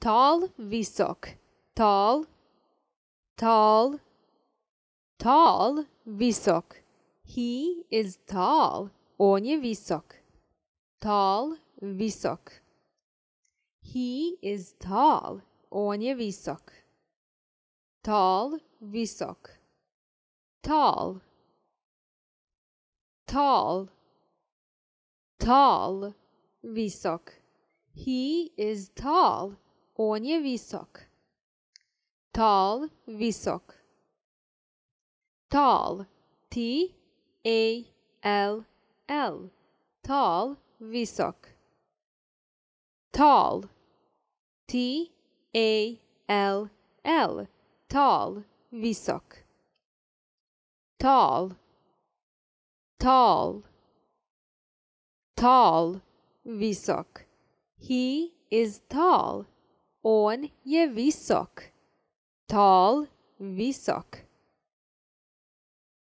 Tall, висок. Tall, tall, tall, висок. He is tall. On je visok. Tall, visok. He is tall. On je visok. Tall, visok. Tall. Tall. Tall, visok. He is tall. On je visok. Tall, visok. Tall, T A L L. Tall, visok. Tall, T A L L. Tall, visok. Tall, tall, tall, visok. He is tall. On je visok. Tall, visok.